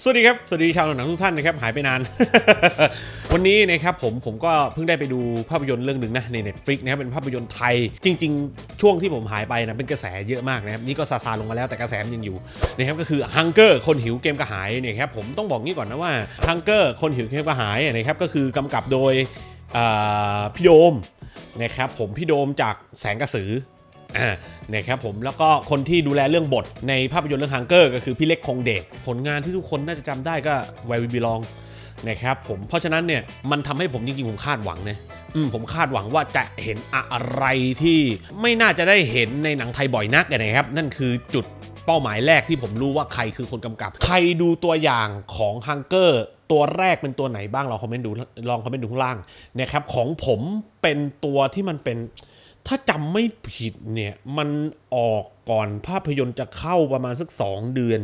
สวัสดีครับ สวัสดีชาวหนังทุกท่านนะครับหายไปนาน วันนี้นะครับผมผมก็เพิ่งได้ไปดูภาพยนตร์เรื่องหนึ่งนะ ใน Netflix นะครับเป็นภาพยนตร์ไทยจริงๆ ช่วงที่ผมหายไปนะเป็นกระแสเยอะมากนะครับนี่ก็ซาซาลงมาแล้วแต่กระแสยังอยู่นะครับก็คือฮังเกอร์คนหิวเกมกระหายเนี่ยครับผมต้องบอกงี้ก่อนนะว่าฮังเกอร์คนหิวเกมกระหายนะครับก็คือกำกับโดยพี่โดมนะครับผมพี่โดมจากแสงกระสือนะครับผม แล้วก็คนที่ดูแลเรื่องบท ในภาพยนตร์เรื่องฮังเกอร์ก็คือพี่เล็กคงเดชผลงานที่ทุกคนน่าจะจำได้ก็ Where We Belong นะครับผม เพราะฉะนั้นเนี่ย มันทำให้ผมจริงๆ ผมคาดหวังนะผมคาดหวังว่าจะเห็นอะไรที่ไม่น่าจะได้เห็นในหนังไทยบ่อยนักนะครับ นั่นคือจุดเป้าหมายแรกที่ผมรู้ว่าใครคือคนกำกับ ใครดูตัวอย่างของฮังเกอร์ตัวแรกเป็นตัวไหนบ้างลองคอมเมนต์ดูลองคอมเมนต์ดูข้างล่างนะครับของผมเป็นตัวที่มันเป็นถ้าจำไม่ผิดเนี่ย มันออกก่อนภาพยนตร์จะเข้าประมาณสัก2เดือน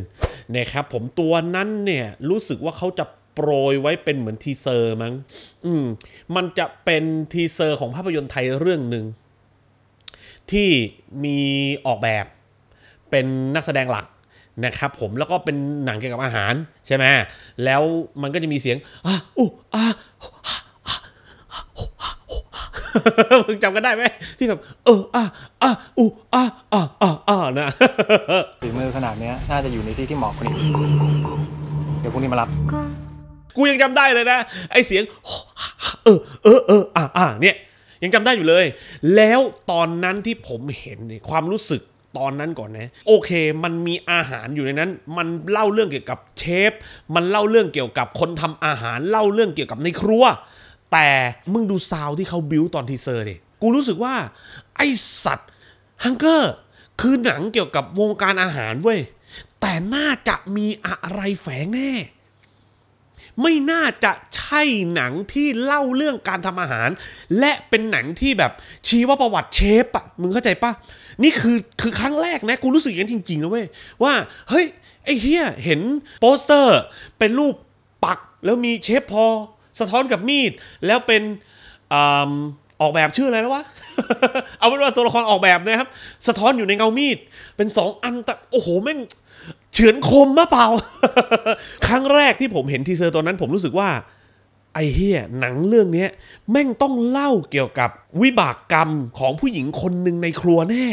นะครับ ผมตัวนั้นเนี่ยรู้สึกว่าเขาจะโปรยไว้เป็นเหมือนทีเซอร์มั้ง อืมมันจะเป็นทีเซอร์ของภาพยนตร์ไทยเรื่องหนึ่งที่มีออกแบบเป็นนักแสดงหลักนะครับผมแล้วก็เป็นหนังเกี่ยวกับอาหาร ใช่ไหมแล้วมันก็จะมีเสียงอ่ะอู้อ่ะมึงจำกันได้ไหมที่แบบเอออ่ะอ่ะอู้อ่ะอ่ะอ่ะอ่ะนะฝีมือขนาดเนี้ยน่าจะอยู่ในที่ที่เหมาะคนนี้เดี๋ยวพรุ่งนี้มารับกูยังจำได้เลยนะไอเสียงเออเออเอออ่ะอ่ะเนี่ยยังจำได้อยู่เลย แล้วตอนนั้นที่ผมเห็นความรู้สึกตอนนั้นก่อนนะ โอเค มันมีอาหารอยู่ในนั้นมันเล่าเรื่องเกี่ยวกับเชฟมันเล่าเรื่องเกี่ยวกับคนทำอาหารเล่าเรื่องเกี่ยวกับในครัวแต่มึงดูซาวที่เขาบิวตอนทีเซอร์ดิกูรู้สึกว่า ไอสัตว์ฮังเกอร์คือหนังเกี่ยวกับวงการอาหารเว้ย แต่น่าจะมีอะไรแฝงแน่ ไม่น่าจะใช่หนังที่เล่าเรื่องการทำอาหาร และเป็นหนังที่แบบ ชี้ว่าประวัติเชฟอะมึงเข้าใจปะนี่คือคือครั้งแรกนะ กูรู้สึกอย่างน้จริงๆนะเว้ย ว่า เฮ้ย ไอ้เฮียเห็นโปสเตอร์เป็นรูปปักแล้วมีเชฟพอสะท้อนกับมีด แล้วเป็นออกแบบชื่ออะไรแล้ววะ เอาเป็นว่าตัวละครออกแบบนะครับ สะท้อนอยู่ในเงามีด เป็นสองอันต่โอ้โหแม่งเฉือนคมมะเปล่า ครั้งแรกที่ผมเห็นทีเซอร์ตัวนั้น ผมรู้สึกว่า ไอ้เฮียหนังเรื่องนี้แม่งต้องเล่าเกี่ยวกับวิบากกรรมของผู้หญิงคนหนึ่งในครัวแน่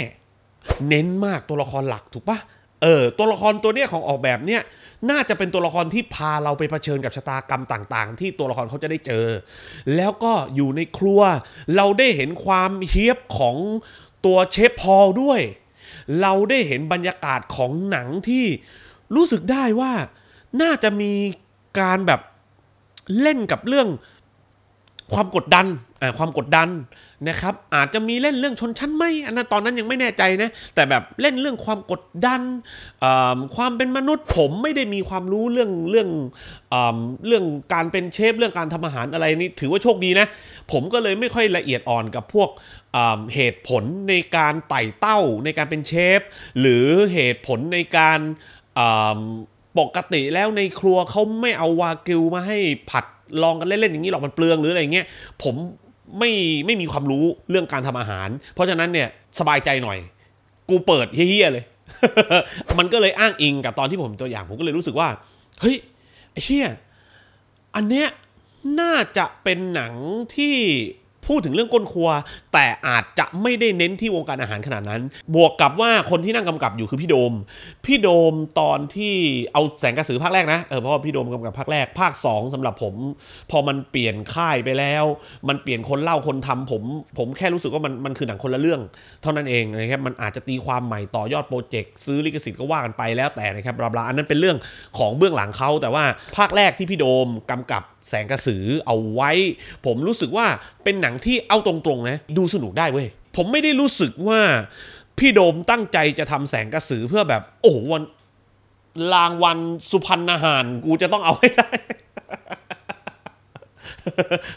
เน้นมากตัวละครหลักถูกปะเออตัวละครตัวเนี้ยของออกแบบเนี้ยน่าจะเป็นตัวละครที่พาเราไปเผชิญกับชะตากรรมต่าง ๆ ที่ตัวละครเขาจะได้เจอ แล้วก็อยู่ในครัว เราได้เห็นความเฮี้ยบของตัวเชฟพอลด้วย เราได้เห็นบรรยากาศของหนังที่รู้สึกได้ว่าน่าจะมีการแบบเล่นกับเรื่องความกดดันความกดดันนะครับอาจจะมีเล่นเรื่องชนชั้นไหมอันนั้นตอนนั้นยังไม่แน่ใจนะแต่แบบเล่นเรื่องความกดดันความเป็นมนุษย์ผมไม่ได้มีความรู้เรื่องเรื่องเรื่องการเป็นเชฟเรื่องการทำอาหารอะไรนี่ถือว่าโชคดีนะ ผมก็เลยไม่ค่อยละเอียดอ่อนกับพวกเหตุผลในการไต่เต้าในการเป็นเชฟหรือเหตุผลในการปกติแล้วในครัวเขาไม่เอาวากิวมาให้ผัดลองกันเล่นๆอย่างนี้หรอกมันเปลืองหรืออะไรเงี้ยผมไม่ไม่มีความรู้เรื่องการทำอาหาร เพราะฉะนั้นเนี่ยสบายใจหน่อย กูเปิดเฮี้ยเลย มันก็เลยอ้างอิงกับตอนที่ผมตัวอย่าง ผมก็เลยรู้สึกว่า เฮ้ย ไอ้เฮี้ย อันเนี้ยน่าจะเป็นหนังที่พูดถึงเรื่องก้นครัวแต่อาจจะไม่ได้เน้นที่วงการอาหารขนาดนั้น บวกกับว่าคนที่นั่งกำกับอยู่คือพี่โดม พี่โดมตอนที่เอาแสงกระสือภาคแรกนะ เออเพราะพี่โดมกำกับภาคแรกภาค 2 สำหรับผม พอมันเปลี่ยนค่ายไปแล้วมันเปลี่ยนคนเล่าคนทำผม ผมแค่รู้สึกว่ามันมันคือหนังคนละเรื่อง เท่านั้นเองนะครับมันอาจจะตีความใหม่ต่อยอดโปรเจกต์ซื้อลิขสิทธิ์ก็ว่ากันไปแล้วแต่นะครับบลาบลาอันนั้นเป็นเรื่องของเบื้องหลังเขาแต่ว่าภาคแรกที่พี่โดมกำกับแสงกระสือเอาไว้ ผมรู้สึกว่าเป็นหนังที่เอาตรงๆนะ ดูสนุกได้เว้ยผมไม่ได้รู้สึกว่า พี่โดมตั้งใจจะทำแสงกระสือเพื่อแบบ โอ้โหวัน รางวัลสุพรรณหาร กูจะต้องเอาให้ได้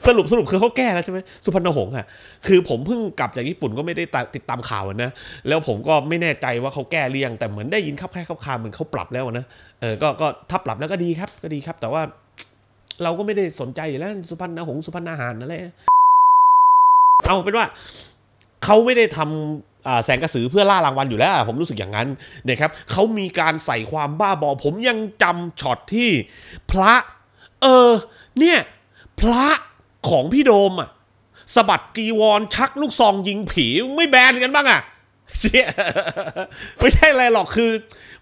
สรุปสรุปคือเขาแก้แล้วใช่ไหมสุพรรณหงษ์อ่ะคือผมเพิ่งกลับจากญี่ปุ่นก็ไม่ได้ติดตามข่าวนะแล้วผมก็ไม่แน่ใจว่าเขาแก้เรียงแต่เหมือนได้ยินคับแค่คับคาเหมือนเขาปรับแล้วนะเออก็ก็ถ้าปรับแล้วก็ดีครับก็ดีครับ แต่ว่าเราก็ไม่ได้สนใจอยู่แล้วสุพรรณหงสุพรรณอาหารนั่นแหละเอาเป็นว่า เขาไม่ได้ทำแสงกระสือเพื่อล่ารางวัลอยู่แล้ว ผมรู้สึกอย่างนั้นนะครับ เขามีการใส่ความบ้าบอผมยังจำช็อตที่ พระ เออ เนี่ย พระของพี่โดมอะสะบัดจีวรชักลูกซองยิงผี ไม่แบนกันบ้างอะเชี่ยไม่ใช่อะไรหรอกคือ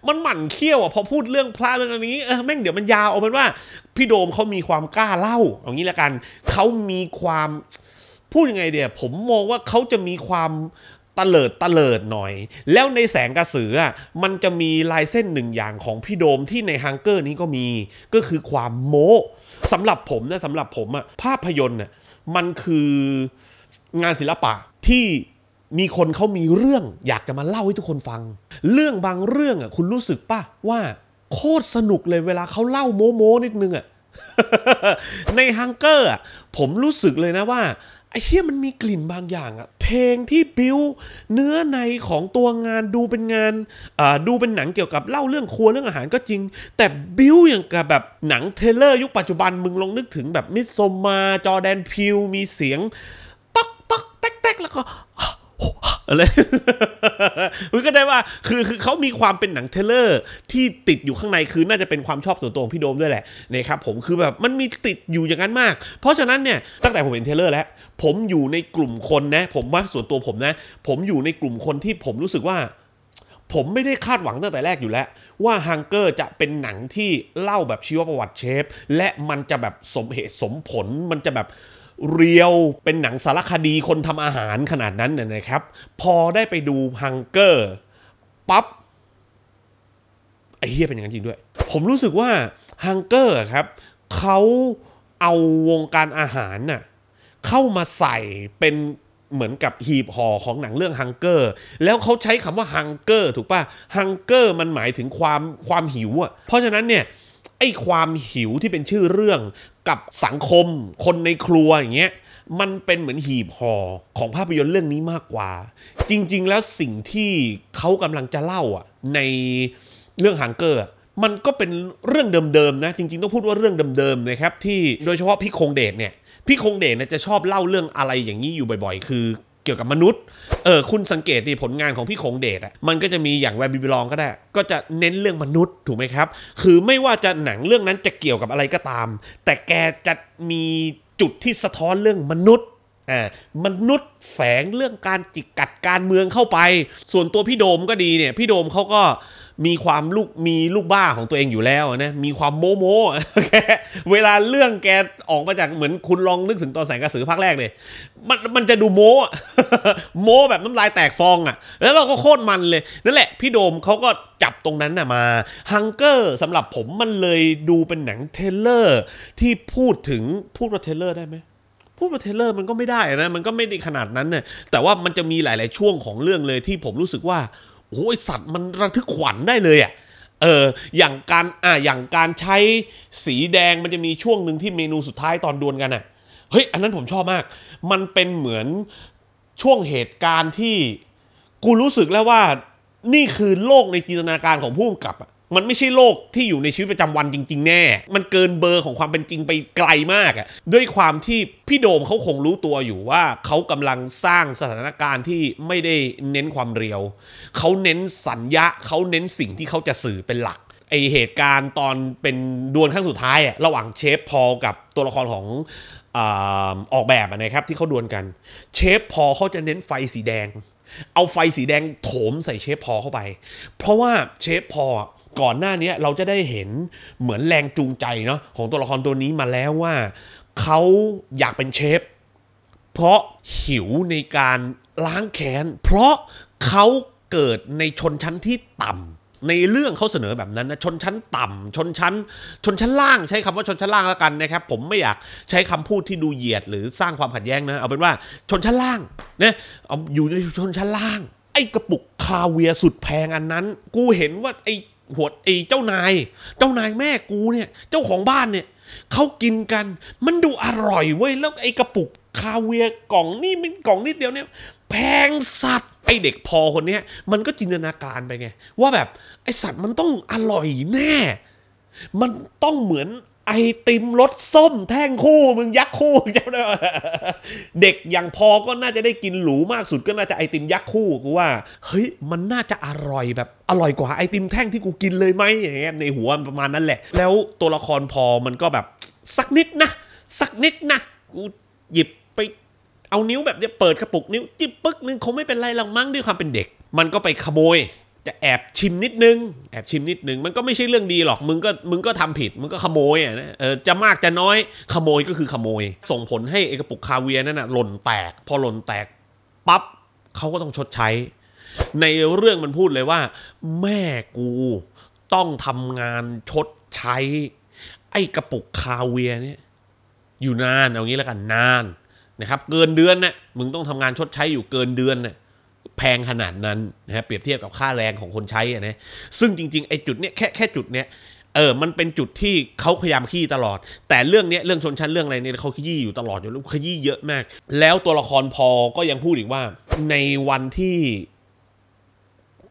มันหมั่นเขี้ยวอ่ะพอพูดเรื่องพระเรื่องอันนี้เออแม่งเดี๋ยวมันยาวเอาเป็นว่า พี่โดมเขามีความกล้าเล่าอย่างนี้ละกันเขามีความพูดยังไงเดี๋ยวผมมองว่าเขาจะมีความ ตะเลิดตะเลิดหน่อย แล้วในแสงกระสืออ่ะมันจะมีลายเส้นหนึ่งอย่างของพี่โดมที่ในฮังเกอร์นี้ก็มีก็คือความโม้สำหรับผมนะสำหรับผมอ่ะภาพยนตร์น่ะมันคืองานศิลปะที่มีคนเขามีเรื่องอยากจะมาเล่าให้ทุกคนฟัง เรื่องบางเรื่องอ่ะคุณรู้สึกป่ะ ว่าโคตรสนุกเลยเวลาเขาเล่าโมโมนิดนึงอ่ะในฮังเกอร์อ่ะผมรู้สึกเลยนะว่าไอ้เฮียมันมีกลิ่นบางอย่างอะเพลงที่บิวเนื้อในของตัวงานดูเป็นงานอ่าดูเป็นหนังเกี่ยวกับเล่าเรื่องครัวเรื่องอาหารก็จริง แต่บิวอย่างกับแบบหนังเทเลอร์ยุคปัจจุบันมึงลองนึกถึงแบบมิสโซมาจอแดนพิวมีเสียงตักตักแตกแตกแล้วก็อะไรคุณก็ได้ว่าคือคือเขามีความเป็นหนังเทเลอร์ ที่ติดอยู่ข้างในคือน่าจะเป็นความชอบส่วนตัวของพี่โดมด้วยแหละนะครับผมคือแบบมันมีติดอยู่อย่างนั้นมากเพราะฉะนั้นเนี่ย ตั้งแต่ผมเห็นเทเลอร์แล้วผมอยู่ในกลุ่มคนนะผมว่าส่วนตัวผมนะ ผมอยู่ในกลุ่มคนที่ผมรู้สึกว่า ผมไม่ได้คาดหวังตั้งแต่แรกอยู่แล้วว่าฮังเกอร์จะเป็นหนังที่เล่าแบบชีวประวัติเชฟและมันจะแบบสมเหตุสมผล มันจะแบบเรียวเป็นหนังสารคดีคนทำอาหารขนาดนั้นเนี่ยนะครับ พอได้ไปดูฮังเกอร์ปั๊บ ไอ้เฮียเป็นอย่างนั้นจริงด้วย ผมรู้สึกว่าฮังเกอร์ครับเขาเอาวงการอาหารน่ะเข้ามาใส่เป็นเหมือนกับหีบห่อของหนังเรื่องฮังเกอร์แล้วเขาใช้คำว่าฮังเกอร์ถูกป่ะฮังเกอร์มันหมายถึงความความหิวอ่ะเพราะฉะนั้นเนี่ยไอ้ความหิวที่เป็นชื่อเรื่องกับสังคม คนในครัวอย่างเงี้ยมันเป็นเหมือนหีบห่อของภาพยนตร์เรื่องนี้มากกว่า จริงๆแล้วสิ่งที่เขากำลังจะเล่าอ่ะในเรื่องฮังเกอร์มันก็เป็นเรื่องเดิมๆนะ จริงๆต้องพูดว่าเรื่องเดิมๆนะครับ ที่โดยเฉพาะพี่คงเดชเนี่ยพี่คงเดชเนี่ยจะชอบเล่าเรื่องอะไรอย่างนี้อยู่บ่อยๆ คือเกี่ยวกับมนุษย์ เออ คุณสังเกตดิผลงานของพี่คงเดชอะมันก็จะมีอย่างแวร์บิบลองก็ได้ ก็จะเน้นเรื่องมนุษย์ถูกไหมครับ คือไม่ว่าจะหนังเรื่องนั้นจะเกี่ยวกับอะไรก็ตาม แต่แกจะมีจุดที่สะท้อนเรื่องมนุษย์อ่ามนุษย์แฝงเรื่องการจิกกัดการเมืองเข้าไป ส่วนตัวพี่โดมก็ดีเนี่ย พี่โดมเขาก็มีความลูก มีลูกบ้าของตัวเองอยู่แล้วนะมีความโมโมโเวลาเรื่องแกออกมาจากเหมือนคุณลองนึกถึงตอนแสงกระสือภาคแรกเลยมันมันจะดูโม โมแบบน้ำลายแตกฟองอะ่ะ แล้วเราก็โคตรมันเลย นั่นแหละ พี่โดมเขาก็จับตรงนั้นน่ะมาฮังเกอร์สำหรับผมมันเลยดูเป็นหนังเทเลอร์ที่พูดถึงพูดว่าเทเลอร์ได้ไหมพูดว่าเทเลอร์มันก็ไม่ได้นะ มันก็ไม่ได้ขนาดนั้นน่ยแต่ว่ามันจะมีหลาย ๆ ช่วงของเรื่องเลยที่ผมรู้สึกว่าโอ้ยสัตว์มันระทึกขวัญได้เลยอะ่ะ เอออย่างการอ่าอย่างการใช้สีแดงมันจะมีช่วงหนึ่งที่เมนูสุดท้ายตอนดวลกันอะ่ะ เฮ้ยอันนั้นผมชอบมาก มันเป็นเหมือนช่วงเหตุการณ์ที่ กูรู้สึกแล้วว่านี่คือโลกในจินตนาการของผู้กำกับอะมันไม่ใช่โลกที่อยู่ในชีวิตประจำวันจริง ๆ แน่ มันเกินเบอร์ของความเป็นจริงไปไกลมากอะ่ะ ด้วยความที่พี่โดมเขาคงรู้ตัวอยู่ว่าเขากำลังสร้างสถานการณ์ที่ไม่ได้เน้นความเรียว เขาเน้นสัญญาเขาเน้นสิ่งที่เขาจะสื่อเป็นหลัก ไอเหตุการณ์ตอนเป็นดวลครั้งสุดท้ายอะระหว่างเชฟพอลกับตัวละครของออกแบบนะครับที่เขาดวลกัน เชฟพอเขาจะเน้นไฟสีแดง เอาไฟสีแดงโถมใส่เชฟพอเข้าไป เพราะว่าเชฟพอก่อนหน้านี้เราจะได้เห็นเหมือนแรงจูงใจเนาะของตัวละครตัวนี้มาแล้วว่าเขาอยากเป็นเชฟเพราะหิวในการล้างแค้นเพราะเขาเกิดในชนชั้นที่ต่ำ ในเรื่องเขาเสนอแบบนั้นนะชนชั้นต่ำ ชนชั้น ชนชั้นล่างใช้คำว่าชนชั้นล่างแล้วกันนะครับผมไม่อยากใช้คำพูดที่ดูเหยียด หรือสร้างความขัดแย้งนะเอาเป็นว่าชนชั้นล่างนะเอาอยู่ในชนชั้นล่างไอ้กระปุกคาเวียสุดแพงอันนั้น กูเห็นว่าไอ้หัวไอ้เจ้านาย เจ้านายแม่กูเนี่ย เจ้าของบ้านเนี่ยเขากินกัน มันดูอร่อยเว้ยแล้วไอ้กระปุก คาเวียกล่องนี่มันกล่องนิดเดียวเนี่ยแพงสัตว์ไอเด็กพอคนเนี้ยมันก็จินตนาการไปไง ว่าแบบ ไอสัตว์มันต้องอร่อยแน่ มันต้องเหมือนไอติมรสส้มแท่งคู่มึงยักษ์คู่จำได้เด็กอย่างพอก็น่าจะได้กินหรูมากสุดก็น่าจะไอติมยักษ์คู่กูว่า เฮ้ยมันน่าจะอร่อยแบบอร่อยกว่าไอติมแท่งที่กูกินเลยไหมอย่างเงี้ยในหัวประมาณนั้นแหละ แล้วตัวละครพอมันก็แบบสักนิดนะ สักนิดนะกูหยิบไป เอานิ้วแบบเนี้ยเปิดกระปุกนิ้วจิบปึ๊กนึงคงไม่เป็นไรหรอกมั้งด้วยความเป็นเด็ก มันก็ไปขโมยจะแอบชิมนิดนึงแอบชิมนิดนึงมันก็ไม่ใช่เรื่องดีหรอกมึงก็มึงก็ทำผิดมึงก็ขโมยอ่ะนะเออจะมากจะน้อยขโมยก็คือขโมย ส่งผลให้เอกปุกคาเวียนั่นน่ะหล่นแตกพอหล่นแตกปั๊บเขาก็ต้องชดใช้ ในเรื่องมันพูดเลยว่า แม่กูต้องทำงานชดใช้ ไอ้กระปุกคาเวียเนี่ยอยู่นานเอางี้แล้วกันนานนะครับเกินเดือนนะ่ะมึงต้องทำงานชดใช้อยู่เกินเดือนนะ่ะแพงขนาดนั้นนะฮะเปรียบเทียบกับค่าแรงของคนใช้นะซึ่งจริงๆไอ้จุดเนี้ยแค่แค่จุดเนี้ยเออมันเป็นจุดที่เขาพยายามขี้ตลอด แต่เรื่องเนี้ยเรื่องชนชั้นเรื่องอะไรเนี่ยเขาขยี้อยู่ตลอดอยู่ล้วขยี้เยอะมาก แล้วตัวละครพอก็ยังพูดอีกว่า ในวันที่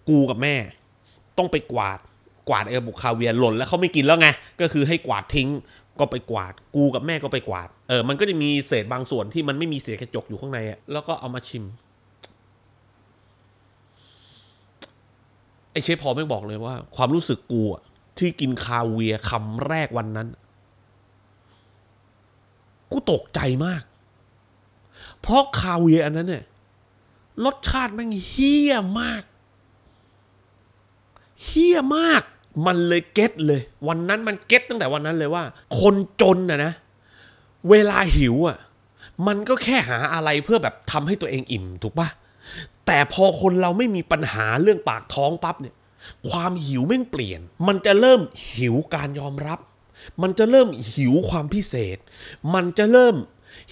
กูกับแม่ ต้องไปกวาดกวาดเออบุคาเวียหล่นแล้วเขาไม่กินแล้วไงก็คือให้กวาดทิ้งก็ไปกวาดกูกับแม่ก็ไปกวาดเออมันก็จะมีเศษบางส่วนที่มันไม่มีเศษกระจกอยู่ข้างในอะแล้วก็เอามาชิมไอเชฟพอไม่บอกเลยว่า ความรู้สึกกลัวที่กินคาเวียคำแรกวันนั้นกูตกใจมาก เพราะคาเวียอันนั้นเนี่ยรสชาติแม่งเฮี้ยมากเฮี้ยมาก มันเลยเก็ตเลย วันนั้น มันเก็ตตั้งแต่วันนั้น เลยว่า คนจนนะนะ เวลาหิวอ่ะมันก็แค่หาอะไรเพื่อแบบทำให้ตัวเองอิ่ม ถูกปะแต่พอคนเราไม่มีปัญหาเรื่องปากท้องปั๊บเนี่ย ความหิวแม่งเปลี่ยน มันจะเริ่มหิวการยอมรับ มันจะเริ่มหิวความพิเศษ มันจะเริ่ม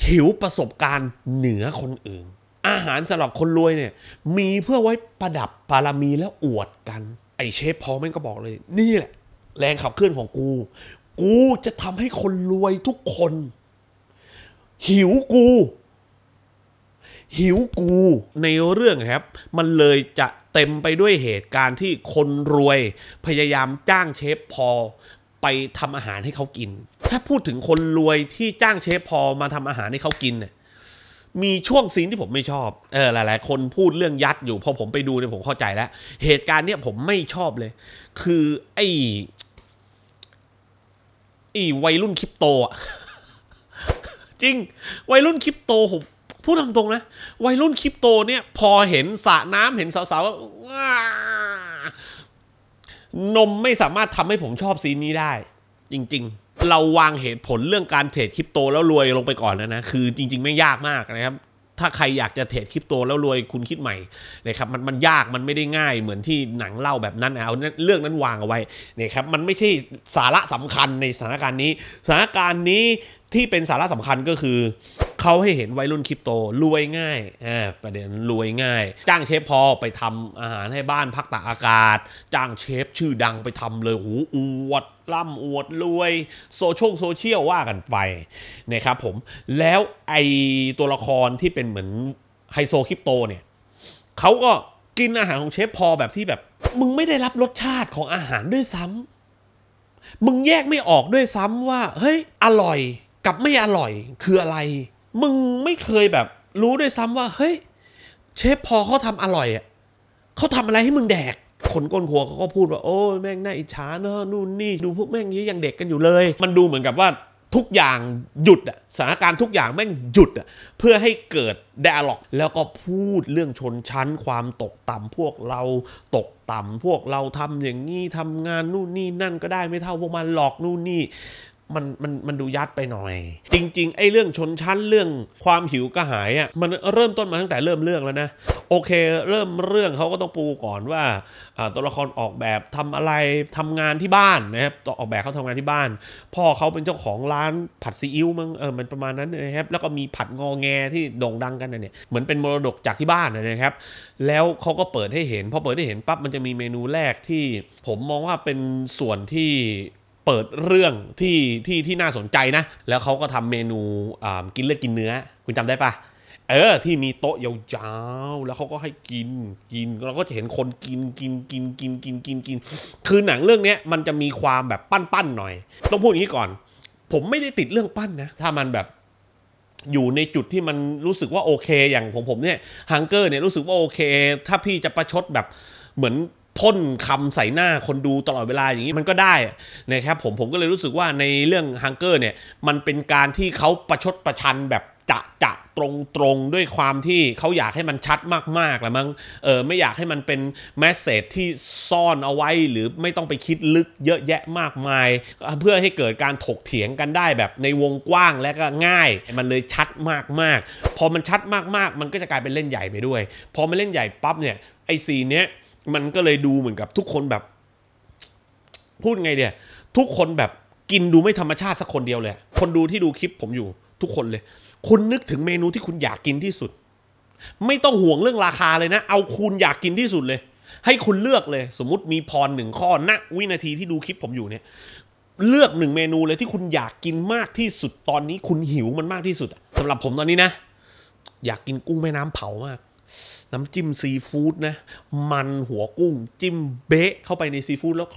หิวประสบการณ์เหนือคนอื่น อาหารสำหรับคนรวยเนี่ย มีเพื่อไว้ประดับปารามีและอวดกัน ไอเชฟพอแม่งก็บอกเลย นี่แหละ แรงขับเคลื่อนของกู กูจะทำให้คนรวยทุกคน หิวกูหิวกูในเรื่องครับ มันเลยจะเต็มไปด้วยเหตุการณ์ที่คนรวยพยายามจ้างเชฟพอไปทำอาหารให้เขากิน ถ้าพูดถึงคนรวยที่จ้างเชฟพอมาทำอาหารให้เขากินเนี่ยมีช่วงซีนที่ผมไม่ชอบเออหลาย ๆ คนพูดเรื่องยัดอยู่ พอผมไปดูเนี่ยผมเข้าใจแล้วเหตุการณ์เนี่ยผมไม่ชอบเลย คือ ไอ้ไอ้วัยรุ่นคริปโตอ่ะจริง วัยรุ่นคริปโตผมพูดตรงๆนะวัยรุ่นคริปโตเนี่ย พอเห็นสระน้ำเห็นสาวๆนมไม่สามารถทำให้ผมชอบซีนนี้ได้ จริง ๆ เราวางเหตุผลเรื่องการเทรดคริปโตแล้วรวยลงไปก่อนแล้วนะ คือ จริง ๆไม่ยากมากนะครับ ถ้าใครอยากจะเทรดคริปโต แล้วรวยคุณคิดใหม่นะครับมันมันยากมันไม่ได้ง่ายเหมือนที่หนังเล่าแบบนั้นเอาเรื่องนั้นวางเอาไว้นะครับ มันไม่ใช่สาระสำคัญในสถานการณ์นี้สถานการณ์นี้ที่เป็นสาระสำคัญก็คือเขาให้เห็นวัยรุ่นคริปโตรวยง่ายประเด็นรวยง่าย จ้างเชฟพอไปทำอาหารให้บ้านพักตากอากาศ จ้างเชฟชื่อดังไปทำเลยหูอวดล่ำอวดรวย โซเชียลโซเชียลว่ากันไป นะครับ ผมแล้วไอตัวละครที่เป็นเหมือนไฮโซคริปโตเนี่ยเขาก็กินอาหารของเชฟพอแบบที่แบบ มึงไม่ได้รับรสชาติของอาหารด้วยซ้ำ มึงแยกไม่ออกด้วยซ้ำว่าเฮ้ยอร่อยกับไม่อร่อยคืออะไรมึงไม่เคยแบบ รู้ด้วยซ้ำว่าเฮ้ยเชฟพอเขาทำอร่อยอ่ะเขาทำอะไรให้มึงแดกขนก้นครัวเขาก็พูดว่า โอ้แม่งน่าอิจฉาเนอะนู่นนี่ดูพวกแม่งนี้ยังเด็กกันอยู่เลย มันดูเหมือนกับว่าทุกอย่างหยุดอ่ะสถานการณ์ทุกอย่างแม่งหยุดอ่ะเพื่อให้เกิดไดอะล็อกแล้วก็พูดเรื่องชนชั้นความตกต่ำพวกเราตกต่ำพวกเราทำอย่างนี้ทำงาน นู่นนี่นั่นก็ได้ไม่เท่าพวกมันหลอกนู่นนี่มันมันมันดูยัดไปหน่อย จริงๆไอ้เรื่องชนชั้นเรื่องความหิวกระหายอ่ะมันเริ่มต้นมาตั้งแต่เริ่มเรื่องแล้วนะโอเค เริ่มเรื่องเขาก็ต้องปูก่อนว่า ตัวละครออกแบบทำอะไรทำงานที่บ้านนะครับออกแบบเขาทำงานที่บ้าน พ่อเขาเป็นเจ้าของร้านผัดซีอิ๊วมั้งเออมันประมาณนั้นนะครับแล้วก็มีผัดงอแงที่โด่งดังกันเนี่ยเหมือนเป็นมรดกจากที่บ้านนะครับ แล้วเขาก็เปิดให้เห็นพอเปิดให้เห็นปั๊บมันจะมีเมนูแรกที่ผมมองว่าเป็นส่วนที่เปิดเรื่องที่ที่ที่น่าสนใจนะ แล้วเขาก็ทำเมนูกินเลือดกินเนื้อ คุณจำได้ปะเออที่มีโต๊ะยาวๆแล้วเขาก็ให้กิน กินเราก็จะเห็นคนกินกินกินกินกินกินกินคือหนังเรื่องนี้มันจะมีความแบบปั้นๆหน่อยต้องพูดอย่างนี้ก่อน ผมไม่ได้ติดเรื่องปั้นนะถ้ามันแบบอยู่ในจุดที่มันรู้สึกว่าโอเค อย่างผมผมเนี่ยฮังเกอร์เนี่ยรู้สึกว่าโอเค ถ้าพี่จะประชดแบบเหมือนพ่นคำใส่หน้าคนดูตลอดเวลาอย่างนี้มันก็ได้นะครับผมผมก็เลยรู้สึกว่าในเรื่องฮังเกอร์เนี่ยมันเป็นการที่เขาประชดประชันแบบจะจะตรงตรงด้วยความที่เขาอยากให้มันชัดมากๆละมั้งเออไม่อยากให้มันเป็นแมสเซจที่ซ่อนเอาไว้หรือไม่ต้องไปคิดลึกเยอะแยะมากมาย เพื่อให้เกิดการถกเถียงกันได้แบบในวงกว้างและก็ง่ายมันเลยชัดมากๆพอมันชัดมากๆมันก็จะกลายเป็นเล่นใหญ่ไปด้วยพอมันเล่นใหญ่ปั๊บเนี่ยไอซีเนี้ยมันก็เลยดูเหมือนกับทุกคนแบบ พูดไงเดียทุกคนแบบกินดูไม่ธรรมชาติสักคนเดียวเลย คนดูที่ดูคลิปผมอยู่ ทุกคนเลย คุณนึกถึงเมนูที่คุณอยากกินที่สุด ไม่ต้องห่วงเรื่องราคาเลยนะ เอาคุณอยากกินที่สุดเลย ให้คุณเลือกเลย สมมติมีพรหนึ่งข้อณนะวินาทีที่ดูคลิปผมอยู่เนี่ย เลือกหนึ่งเมนูเลยที่คุณอยากกินมากที่สุดตอนนี้คุณหิวมันมากที่สุดสำหรับผมตอนนี้นะอยากกินกุ้งแม่น้ำเผามากน้ำจิ้มซีฟู้ดนะมันหัวกุ้ง จิ้มเบะเข้าไปในซีฟู้ดแล้ว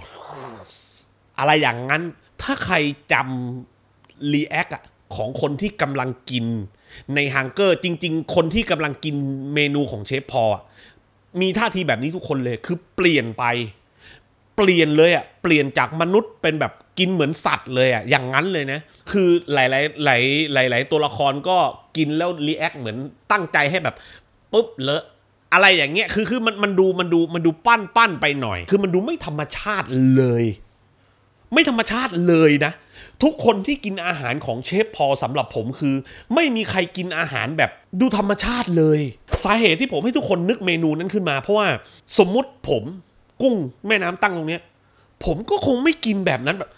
อะไรอย่างนั้น ถ้าใครจำรีแอคอะของคนที่กำลังกิน ในฮังเกอร์ จริงๆ คนที่กำลังกินเมนูของเชฟพอมีท่าทีแบบนี้ทุกคนเลยคือเปลี่ยนไป เปลี่ยนเลยอะเปลี่ยนจากมนุษย์เป็นแบบกินเหมือนสัตว์เลยอะอย่างนั้นเลยนะคือหลายๆหลายหลายๆตัวละครก็กินแล้วรีแอคเหมือนตั้งใจให้แบบปุ๊บเลอะอะไรอย่างเงี้ยคือคือมันมันดูมันดูมันดูปั้นปั้นไปหน่อย คือมันดูไม่ธรรมชาติเลย ไม่ธรรมชาติเลยนะ ทุกคนที่กินอาหารของเชฟพอสำหรับผมคือ ไม่มีใครกินอาหารแบบดูธรรมชาติเลย สาเหตุที่ผมให้ทุกคนนึกเมนูนั้นขึ้นมา เพราะว่า สมมุติผม กุ้งแม่น้ำตั้งตรงเนี้ย ผมก็คงไม่กินแบบนั้นแบบ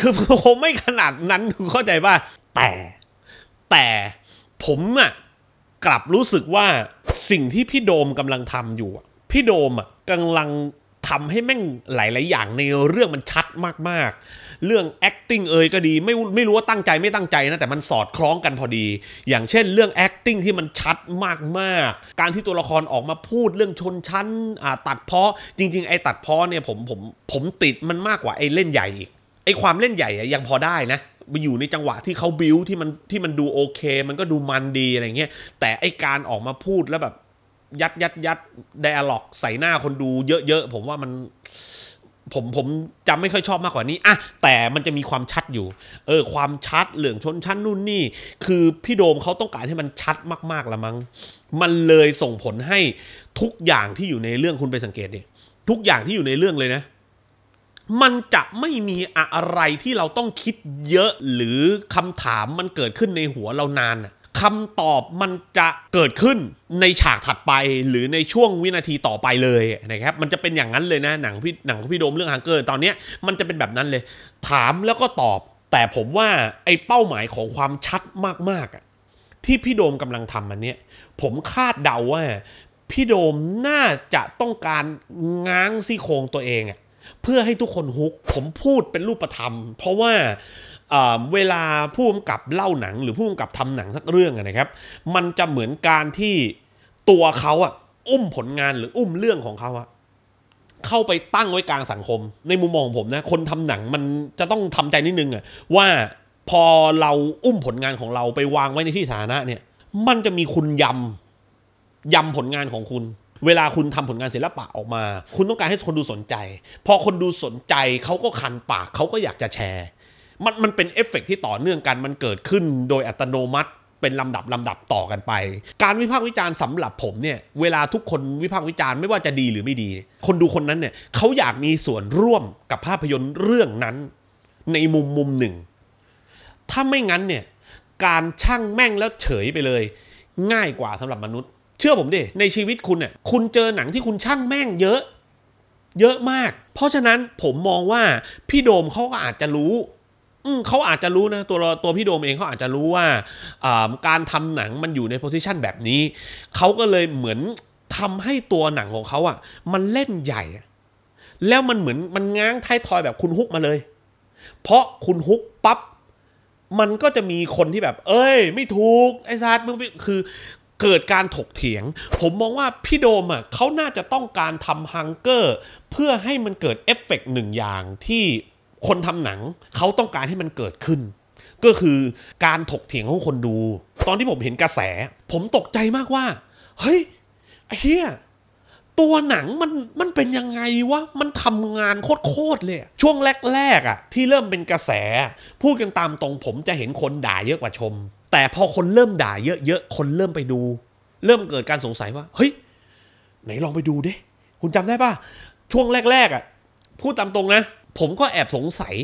คือผมไม่ขนาดนั้นคุณเข้าใจป่ะแต่แต่ผมอะกลับรู้สึกว่าสิ่งที่พี่โดมกำลังทำอยู่พี่โดมอะกำลังทำให้แม่งหลาย ๆ อย่างในเรื่องมันชัดมากๆ เรื่อง acting เอ่ยก็ดีไม่ไม่รู้ว่าตั้งใจไม่ตั้งใจนะแต่มันสอดคล้องกันพอดี อย่างเช่น เรื่อง acting ที่มันชัดมากๆ การที่ตัวละครออกมาพูดเรื่องชนชั้นตัดเพาะจริงๆไอ้ตัดเพาะเนี่ยผมผมผมติดมันมากกว่าไอ้เล่นใหญ่อีกไอ้ความเล่นใหญ่ยังพอได้นะอยู่ในจังหวะที่เขาบิวที่มันที่มันดูโอเค มันก็ดูมันดี อะไรเงี้ยแต่ไอการออกมาพูดแล้วแบบ ยัดยัดยัดไดอะล็อกใส่หน้าคนดูเยอะๆ ผมว่ามัน ผมผมจำไม่ค่อยชอบมากกว่านี้อะแต่มันจะมีความชัดอยู่ เออ ความชัดเหลืองชนชั้นนู่นนี่ คือพี่โดมเขาต้องการให้มันชัดมากๆ ละมั้งมันเลยส่งผลให้ทุกอย่างที่อยู่ในเรื่องคุณไปสังเกตดิทุกอย่างที่อยู่ในเรื่องเลยนะมันจะไม่มีอะไรที่เราต้องคิดเยอะหรือคำถามมันเกิดขึ้นในหัวเรานานคำตอบมันจะเกิดขึ้นในฉากถัดไปหรือในช่วงวินาทีต่อไปเลยนะครับ มันจะเป็นอย่างนั้นเลยนะหนังพี่หนังพี่โดมเรื่องฮังเกอร์ตอนนี้มันจะเป็นแบบนั้นเลย ถามแล้วก็ตอบ แต่ผมว่าไอ้เป้าหมายของความชัดมากๆ ที่พี่โดมกำลังทำอันนี้ผมคาดเดาว่า พี่โดมน่าจะต้องการง้างซี่โครงตัวเองอะเพื่อให้ทุกคนฮุก ผมพูดเป็นรูปธรรม เพราะว่า เวลาผู้กำกับเล่าหนังหรือผู้กำกับทำหนังสักเรื่องนะครับ มันจะเหมือนการที่ตัวเขาอะอุ้มผลงานหรืออุ้มเรื่องของเขาอะเข้าไปตั้งไว้กลางสังคม ในมุมมองของผมนะ คนทำหนังมันจะต้องทำใจนิดนึงอะว่าพอเราอุ้มผลงานของเราไปวางไว้ในที่สาธารณะเนี่ย มันจะมีคุณยำ ยำผลงานของคุณเวลาคุณทำผลงานศิลปะออกมา คุณต้องการให้คนดูสนใจ พอคนดูสนใจเขาก็คันปากเขาก็อยากจะแชร์ มันมันเป็นเอฟเฟกที่ต่อเนื่องกันมันเกิดขึ้นโดยอัตโนมัติเป็นลำดับลำดับต่อกันไป การวิพากษ์วิจารณ์สำหรับผมเนี่ยเวลาทุกคนวิพากษ์วิจารณ์ไม่ว่าจะดีหรือไม่ดี คนดูคนนั้นเนี่ยเขาอยากมีส่วนร่วมกับภาพยนตร์เรื่องนั้น ในมุมมุมหนึ่ง ถ้าไม่งั้นเนี่ยการช่างแม่งแล้วเฉยไปเลย ง่ายกว่าสำหรับมนุษย์เชื่อผมดิ ในชีวิตคุณเนี่ยคุณเจอหนังที่คุณช่างแม่งเยอะ เยอะมาก เพราะฉะนั้นผมมองว่าพี่โดมเขาก็อาจจะรู้ เขาอาจจะรู้นะ ตัวตัวพี่โดมเองเขาอาจจะรู้ว่าการทำหนังมันอยู่ในโพสิชันแบบนี้ เขาก็เลยเหมือนทำให้ตัวหนังของเขาอะ่ะ มันเล่นใหญ่ แล้วมันเหมือนมันง้างท้ายทอยแบบคุณฮุกมาเลย เพราะคุณฮุกปับ๊บ มันก็จะมีคนที่แบบ เอ้ย ไม่ถูกไอ้ซาดมึงคือเกิดการถกเถียง ผมมองว่าพี่โดมอ่ะเขาน่าจะต้องการทำฮังเกอร์เพื่อให้มันเกิดเอฟเฟกหนึ่งอย่างที่คนทำหนัง เขาต้องการให้มันเกิดขึ้น ก็คือการถกเถียงของคนดู ตอนที่ผมเห็นกระแส ผมตกใจมากว่า เฮ้ย ไอ้เหี้ยตัวหนังมันมันเป็นยังไงวะ มันทำงานโคตรเลยช่วงแรกๆอ่ะที่เริ่มเป็นกระแสพูดกันตามตรงผมจะเห็นคนด่าเยอะกว่าชม แต่พอคนเริ่มด่าเยอะๆคนเริ่มไปดู เริ่มเกิดการสงสัยว่า เฮ้ย ไหนลองไปดูดิคุณจำได้ป่ะ ช่วงแรกๆอ่ะพูดตามตรงนะผมก็แอบสงสัย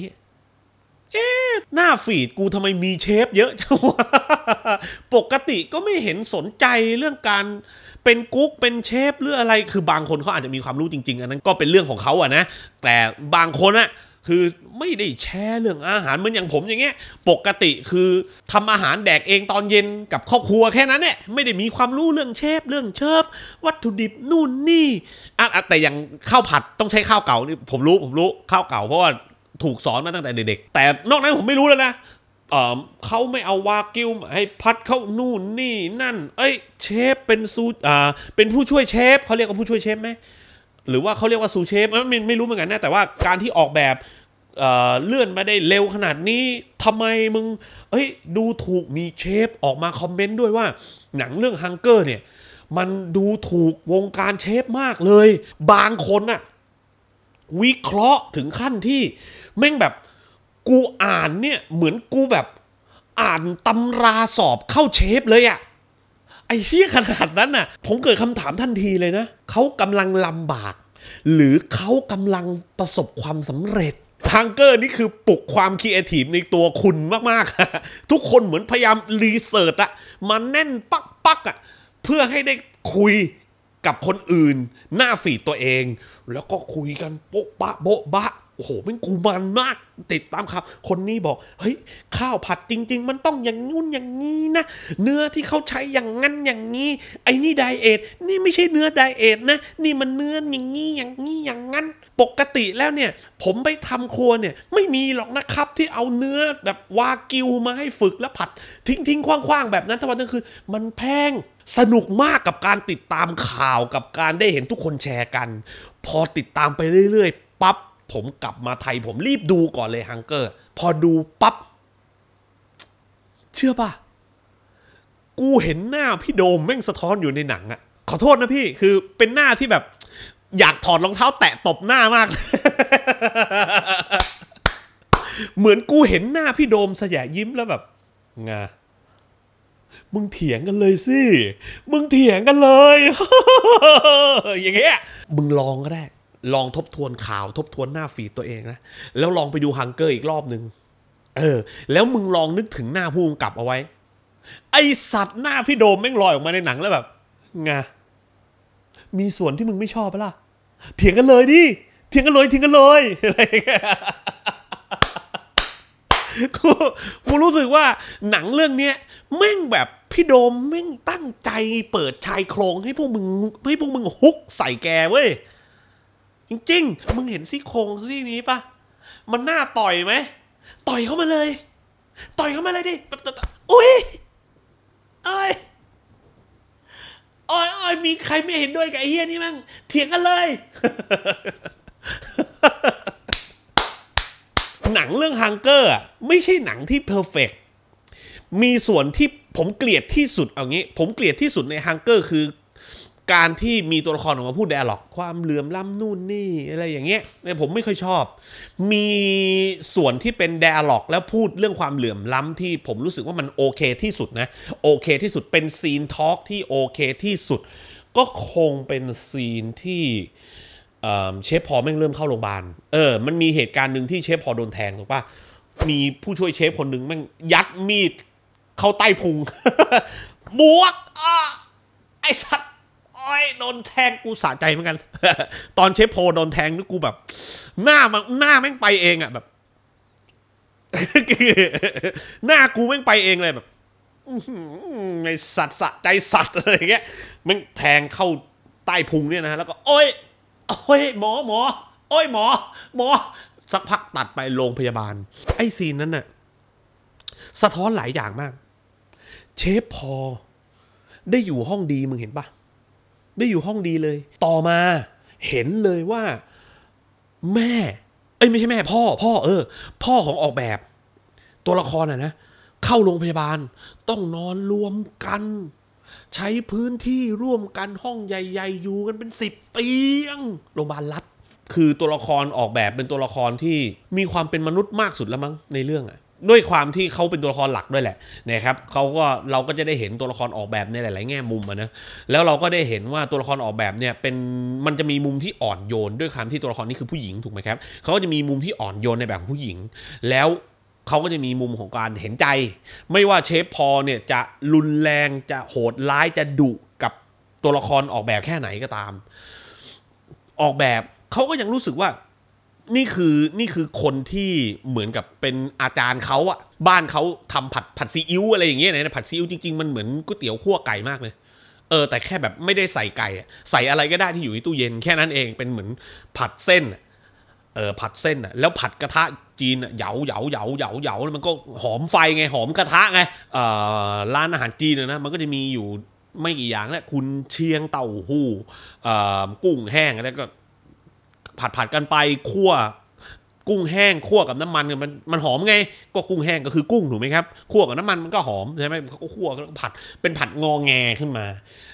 เอ๊ะ หน้าฟีดกูทำไมมีเชฟเยอะจังวะปกติก็ไม่เห็นสนใจเรื่องการเป็นกุ๊กเป็นเชฟหรืออะไร คือบางคนเขาอาจจะมีความรู้จริง ๆ อันนั้นก็เป็นเรื่องของเขาอะนะ แต่บางคนอะคือไม่ได้แชร์เรื่องอาหารเหมือนอย่างผมอย่างเงี้ยปกติคือทำอาหารแดกเองตอนเย็นกับครอบครัวแค่นั้นเนี่ยไม่ได้มีความรู้เรื่องเชฟเรื่องเชฟวัตถุดิบนู่นนี่อ่ะแต่อย่างข้าวผัดต้องใช้ข้าวเก่านี่ผมรู้ผมรู้ข้าวเก่าเพราะว่าถูกสอนมาตั้งแต่เด็กๆแต่นอกนั้นผมไม่รู้แล้วนะเขาไม่เอาวากิวให้พัดเข้านู่นนี่นั่น เอ้ยเชฟเป็นซูอ่าเป็นผู้ช่วยเชฟเขาเรียกว่าผู้ช่วยเชฟไหมหรือว่าเขาเรียกว่าซูเชฟไม่ไม่รู้เหมือนกันนะแต่ว่าการที่ออกแบบเลื่อนมาได้เร็วขนาดนี้ทำไมมึงเอ้ยดูถูกมีเชฟออกมาคอมเมนต์ด้วยว่าหนังเรื่องฮังเกอร์เนี่ยมันดูถูกวงการเชฟมากเลยบางคนอะวิเคราะห์ถึงขั้นที่แม่งแบบกูอ่านเนี่ย เหมือนกูแบบอ่านตำราสอบเข้าเชฟเลยอะไอ้เฮี้ยขนาดนั้นน่ะผมเกิดคำถามทันทีเลยนะเขากำลังลำบาก หรือเขากำลังประสบความสำเร็จทังเกอร์นี่คือปลุกความคิดเอทีฟในตัวคุณมาก ๆ ทุกคนเหมือนพยายามรีเสิร์ชอะมาแน่นปักปักอะเพื่อให้ได้คุยกับคนอื่น หน้าฝีตัวเอง แล้วก็คุยกันโป๊ะปะโบ๊ะบะโอ้โหมันกูมันมากติดตามครับ คนนี้บอกเฮ้ยข้าวผัดจริง ๆ มันต้องอย่างนู้นอย่างนี้นะเนื้อที่เขาใช้อย่างงั้นอย่างนี้ ไอ้นี่ไดเอทนี่ไม่ใช่เนื้อไดเอทนะนี่มันเนื้ออย่างนี้อย่างนี้อย่างงั้น ปกติแล้วเนี่ย ผมไปทำครัวเนี่ยไม่มีหรอกนะครับที่เอาเนื้อแบบวากิวมาให้ฝึกแล้วผัด ทิ้งๆคว่าง ๆ แบบนั้นทั้งวันทั้งคืนมันแพงสนุกมากกับการติดตามข่าวกับการได้เห็นทุกคนแชร์กัน พอติดตามไปเรื่อยๆปั๊บผมกลับมาไทยผมรีบดูก่อนเลยฮังเกอร์พอดูปับ๊บเชื่อป่ะ กูเห็นหน้าพี่โดมแม่งสะท้อนอยู่ในหนังอะขอโทษนะพี่คือเป็นหน้าที่แบบ อยากถอดรองเท้าแตะตบหน้ามาก เหมือนกูเห็นหน้าพี่โดมแสยะยิ้มแล้วแบบงามึงเถียงกันเลยสิมึงเถียงกันเลย อย่างเงี้ยมึงลองก็ได้ลองทบทวนข่าว ทบทวนหน้าฟีดตัวเองนะ แล้วลองไปดูฮังเกอร์อีกรอบหนึ่งเออ แล้วมึงลองนึกถึงหน้าผู้กำกับเอาไว้ ไอสัตว์หน้าพี่โดมแม่งลอยออกมาในหนังแล้วแบบไงมีส่วนที่มึงไม่ชอบปะล่ะเถียงกันเลยดิเถียงกันเลยเถียงกันเลยอะไรกูกูรู้สึกว่า หนังเรื่องเนี้ยแม่งแบบพี่โดมแม่งตั้งใจเปิดชาย โครงให้พวกมึง ให้พวกมึงฮุก ใส่แกเว้ยจริงๆ มึงเห็นซี่โครงซี่นี้ปะ มันน่าต่อยไหม ต่อยเข้ามาเลย ต่อยเข้ามาเลยดิ อุ้ยเอ้ยอ้อยอ้อยมีใครไม่เห็นด้วยกับไอ้เฮียนี่มั้งเถียงกันเลย หนังเรื่องฮังเกอร์ไม่ใช่หนังที่เพอร์เฟกมีส่วนที่ผมเกลียดที่สุดเอางี้ ผมเกลียดที่สุดในฮังเกอร์คือการที่มีตัวละครออกมาพูดแดร์ล็อกความเหลื่อมล้ำนู่นนี่อะไรอย่างเงี้ยเนี่ยผมไม่ค่อยชอบ มีส่วนที่เป็นแดร์ล็อก แล้วพูดเรื่องความเหลื่อมล้ำที่ผมรู้สึกว่ามันโอเคที่สุดนะ โอเคที่สุดเป็นซีนทอล์กที่โอเคที่สุด ก็คงเป็นซีนที่เชฟพอแม่งเริ่มเข้าโรงพยาบาลเออมันมีเหตุการณ์หนึ่งที่เชฟพอโดนแทงถูกปะมีผู้ช่วยเชฟคนหนึ่งแม่งยัดมีดเข้าใต้พุงบวกอ่ะไอสัตวอ้ยโดนแทงกูสะใจเหมือนกัน ตอนเชฟโพโดนแทงนึกกูแบบ หน้ามันหน้าแม่งไปเองอะแบบ หน้ากูแม่งไปเองเลยแบบไอสัตว์สะใจสัตว์อะไรเงี้ยมังแทงเข้าใต้พุงเนี่ยนะฮะแล้วก็โอ้ยโอ้ย หมอหมอโอ้ยหมอ หมอ สักพักตัดไปโรงพยาบาลไอ้ซีนนั้นน่ะสะท้อนหลายอย่างมาก เชฟพอ ได้อยู่ห้องดีมึงเห็นปะได้อยู่ห้องดีเลย ต่อมาเห็นเลยว่าแม่ เอ้ยไม่ใช่แม่พ่อ พ่อ เออ พ่อของออกแบบ ตัวละครอ่ะนะเข้าโรงพยาบาล ต้องนอนรวมกัน ใช้พื้นที่ร่วมกันห้องใหญ่ๆ อยู่กันเป็นสิบเตียงโรงพยาบาลรัฐคือตัวละครออกแบบเป็นตัวละครที่มีความเป็นมนุษย์มากสุดแล้วมั้งในเรื่องอะด้วยความที่เขาเป็นตัวละครหลักด้วยแหละนะครับเขาก็เราก็จะได้เห็นตัวละครออกแบบในหลาย ๆ แง่มุมนะแล้วเราก็ได้เห็นว่าตัวละครออกแบบเนี่ยเป็นมันจะมีมุมที่อ่อนโยนด้วยความที่ตัวละครนี้คือผู้หญิงถูกไหมครับเขาก็จะมีมุมที่อ่อนโยนในแบบของผู้หญิง แล้วเขาก็จะมีมุมของการเห็นใจ ไม่ว่าเชฟพอเนี่ยจะรุนแรงจะโหดร้ายจะดุกับตัวละครออกแบบแค่ไหนก็ตาม ออกแบบเขาก็ยังรู้สึกว่านี่คือนี่คือคนที่เหมือนกับเป็นอาจารย์เขาอะบ้านเขาทำผัดผัดซีอิ๊วอะไรอย่างเงี้ยนะผัดซีอิ๊วจริงๆมันเหมือนก๋วยเตี๋ยวขั่วไก่มากเลยเออแต่แค่แบบไม่ได้ใส่ไก่ใส่อะไรก็ได้ที่อยู่ในตู้เย็นแค่นั้นเองเป็นเหมือนผัดเส้นเออผัดเส้นอะแล้วผัดกระทะจีนเหยาเหยาเหยาเหยาเหยาแล้วมันก็หอมไฟไงหอมกระทะไงเออร้านอาหารจีนนะ มันก็จะมีอยู่ไม่กี่อย่างแหละคุณเชียงเต่าหู้กุ้งแห้งแล้วก็ผัดผัดกันไปคั่วกุ้งแห้ง คั่วกับน้ำมันมันมันหอมไงก็กุ้งแห้งก็คือกุ้งถูกไหมครับ คั่วกับน้ำมันมันก็หอมใช่ไหมเขาก็คั่ววผัดเป็นผัดงองแงขึ้นมา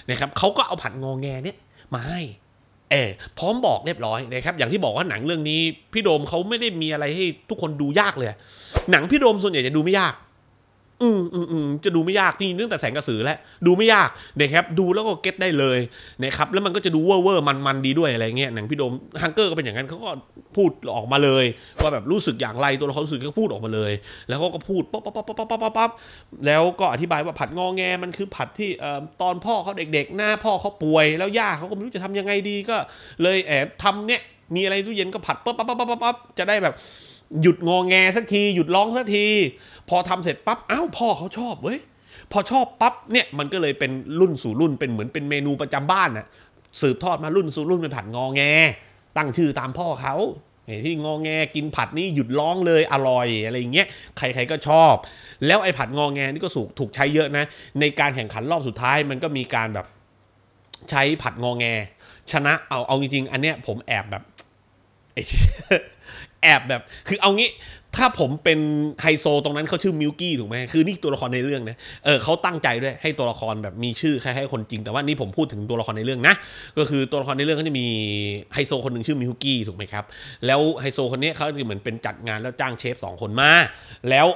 นะครับเขาก็เอาผัดงองแงเนี้ยมาให้เออพร้อมบอกเรียบร้อยนะครับอย่างที่บอกว่าหนังเรื่องนี้ พี่โดมเขาไม่ได้มีอะไรให้ทุกคนดูยากเลย หนังพี่โดมส่วนใหญ่จะดูไม่ยากอืมอืมจะดูไม่ยากี่เนื่องแต่แสงกระสือแล้วดูไม่ยากนะครับดูแล้วก็เก็ตได้เลยนะครับแล้วมันก็จะดูเว่อร์มันมันดีด้วยอะไรเงี้ยหนังพี่โดมฮังเกอร์ก็เป็นอย่างนั้นเขาก็พูดออกมาเลย ว่าแบบรู้สึกอย่างไรตัวละครรู้สึกก็พูดออกมาเลย แล้วเขาก็พูดป๊อปป๊อปป๊อปป๊อปป๊อปป๊อปแล้วก็อธิบายว่าผัดงอแงมันคือผัดที่เอ่อตอนพ่อเขาเด็กๆ หน้าพ่อเขาป่วยแล้วย่าเขาก็ไม่รู้จะทำยังไงดีก็ เลยแอบทำเนี่ยมีอะไรตู้เย็นก็ผัดป๊อปป๊อปป๊อปป๊อปจะได้แบบหยุดงองแงสักทีหยุดร้องสักที พอทำเสร็จปั๊บอ้าวพ่อเขาชอบเว้ยพอชอบปั๊บเนี่ยมันก็เลยเป็นรุ่นสู่รุ่นเป็นเหมือนเป็นเมนูประจำบ้านนะสืบทอดมารุ่นสู่รุ่นเป็นผัดงองแงตั้งชื่อตามพ่อเขาไอ้ที่งองแงกินผัดนี่หยุดร้องเลย อร่อยอะไรเงี้ยใครๆก็ชอบ แล้วไอ้ผัดงองแงนี่ก็สูกถูกใช้เยอะนะในการแข่งขันรอบสุดท้ายมันก็มีการแบบ ใช้ผัดงองแงชนะ เอาเอาจริงๆอันเนี้ยผมแอบแบบแอบแบบคือเอางี้ถ้าผมเป็นไฮโซตรงนั้นเขาชื่อมิวกี้ถูกไหมคือนี่ตัวละครในเรื่องนะเออเขาตั้งใจด้วยให้ตัวละครแบบมีชื่อแค่ให้คนจริง แต่ว่านี่ผมพูดถึงตัวละครในเรื่องนะก็คือตัวละครในเรื่องเขาจะมีไฮโซคนหนึ่งชื่อมิวกี้ถูกไหมครับแล้วไฮโซคนนี้เขาจะเหมือนเป็นจัดงานแล้วจ้างเชฟสองคนมาแล้ว